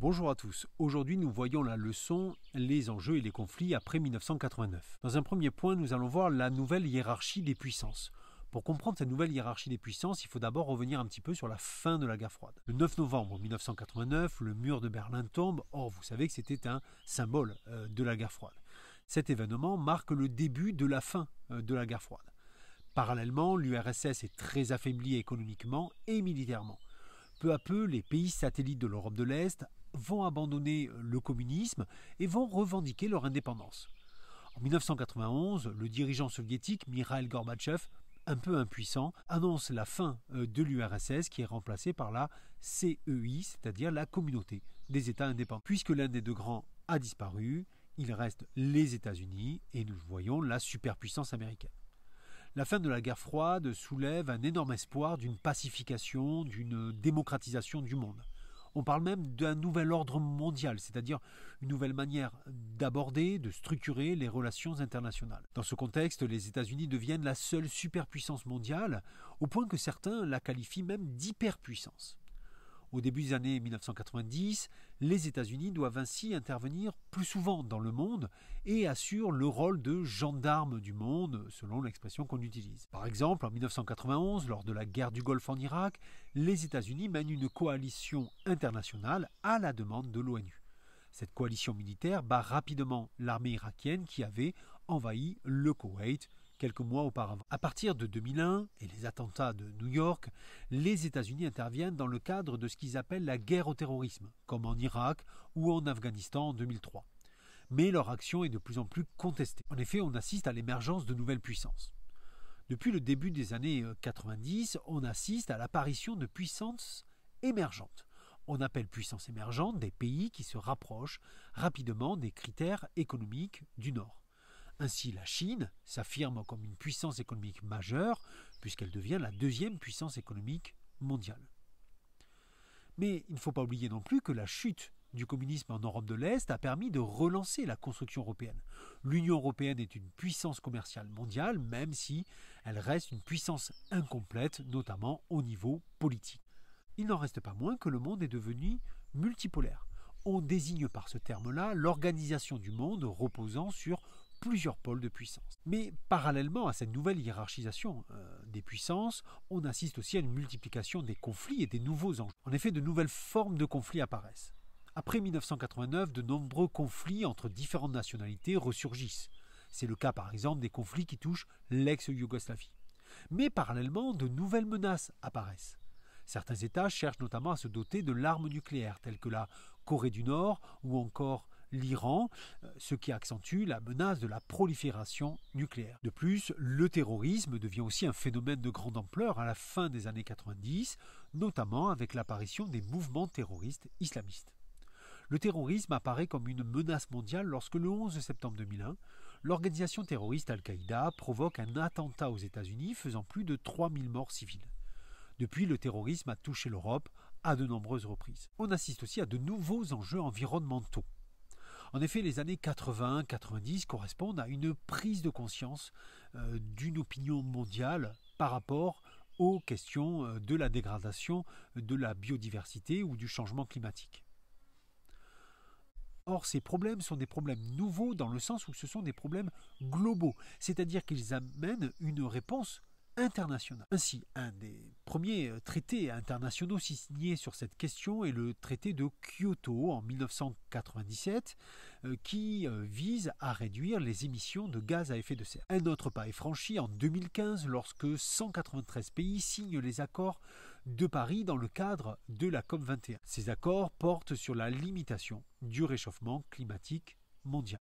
Bonjour à tous. Aujourd'hui, nous voyons la leçon Les enjeux et les conflits après 1989. Dans un premier point, nous allons voir la nouvelle hiérarchie des puissances. Pour comprendre cette nouvelle hiérarchie des puissances, il faut d'abord revenir un petit peu sur la fin de la guerre froide. Le 9 novembre 1989, le mur de Berlin tombe. Or, vous savez que c'était un symbole euh, de la guerre froide. Cet événement marque le début de la fin euh, de la guerre froide. Parallèlement, l'URSS est très affaiblie économiquement et militairement. Peu à peu, les pays satellites de l'Europe de l'Est, vont abandonner le communisme et vont revendiquer leur indépendance. En 1991, le dirigeant soviétique Mikhail Gorbatchev, un peu impuissant, annonce la fin euh, de l'URSS qui est remplacée par la CEI, c'est-à-dire la communauté des États indépendants. Puisque l'un des deux grands a disparu, il reste les États-Unis et nous voyons la superpuissance américaine. La fin de la guerre froide soulève un énorme espoir d'une pacification, d'une démocratisation du monde. On parle même d'un nouvel ordre mondial, c'est-à-dire une nouvelle manière d'aborder, de structurer les relations internationales. Dans ce contexte, les États-Unis deviennent la seule superpuissance mondiale, au point que certains la qualifient même d'hyperpuissance. Au début des années 1990, les États-Unis doivent ainsi intervenir plus souvent dans le monde et assurent le rôle de gendarme du monde, selon l'expression qu'on utilise. Par exemple, en 1991, lors de la guerre du Golfe en Irak, les États-Unis mènent une coalition internationale à la demande de l'ONU. Cette coalition militaire bat rapidement l'armée irakienne qui avait envahi le Koweït quelques mois auparavant. À partir de 2001 et les attentats de New York, les États-Unis interviennent dans le cadre de ce qu'ils appellent la guerre au terrorisme, comme en Irak ou en Afghanistan en 2003. Mais leur action est de plus en plus contestée. En effet, on assiste à l'émergence de nouvelles puissances. Depuis le début des années 90, euh, on assiste à l'apparition de puissances émergentes. On appelle puissances émergentes des pays qui se rapprochent rapidement des critères économiques du Nord. Ainsi, la Chine s'affirme comme une puissance économique majeure, puisqu'elle devient la deuxième puissance économique mondiale. Mais il ne faut pas oublier non plus que la chute du communisme en Europe de l'Est a permis de relancer la construction européenne. L'Union européenne est une puissance commerciale mondiale, même si elle reste une puissance incomplète, notamment au niveau politique. Il n'en reste pas moins que le monde est devenu multipolaire. On désigne par ce terme-là l'organisation du monde reposant sur plusieurs pôles de puissance. Mais parallèlement à cette nouvelle hiérarchisation euh, des puissances, on assiste aussi à une multiplication des conflits et des nouveaux enjeux. En effet, de nouvelles formes de conflits apparaissent. Après 1989, de nombreux conflits entre différentes nationalités ressurgissent. C'est le cas par exemple des conflits qui touchent l'ex-Yougoslavie. Mais parallèlement, de nouvelles menaces apparaissent. Certains États cherchent notamment à se doter de l'arme nucléaire, telles que la Corée du Nord ou encore l'Iran, euh, ce qui accentue la menace de la prolifération nucléaire. De plus, le terrorisme devient aussi un phénomène de grande ampleur à la fin des années 90, notamment avec l'apparition des mouvements terroristes islamistes. Le terrorisme apparaît comme une menace mondiale lorsque le 11 septembre 2001, l'organisation terroriste Al-Qaïda provoque un attentat aux États-Unis faisant plus de 3000 morts civils. Depuis, le terrorisme a touché l'Europe à de nombreuses reprises. On assiste aussi à de nouveaux enjeux environnementaux. En effet, les années 80-90 correspondent à une prise de conscience euh, d'une opinion mondiale par rapport aux questions euh, de la dégradation de la biodiversité ou du changement climatique. Or, ces problèmes sont des problèmes nouveaux dans le sens où ce sont des problèmes globaux, c'est-à-dire qu'ils amènent une réponse internationale. Ainsi, un des le premier euh, traité international signé sur cette question est le traité de Kyoto en 1997 euh, qui euh, vise à réduire les émissions de gaz à effet de serre. Un autre pas est franchi en 2015 lorsque 193 pays signent les accords de Paris dans le cadre de la COP21. Ces accords portent sur la limitation du réchauffement climatique mondial.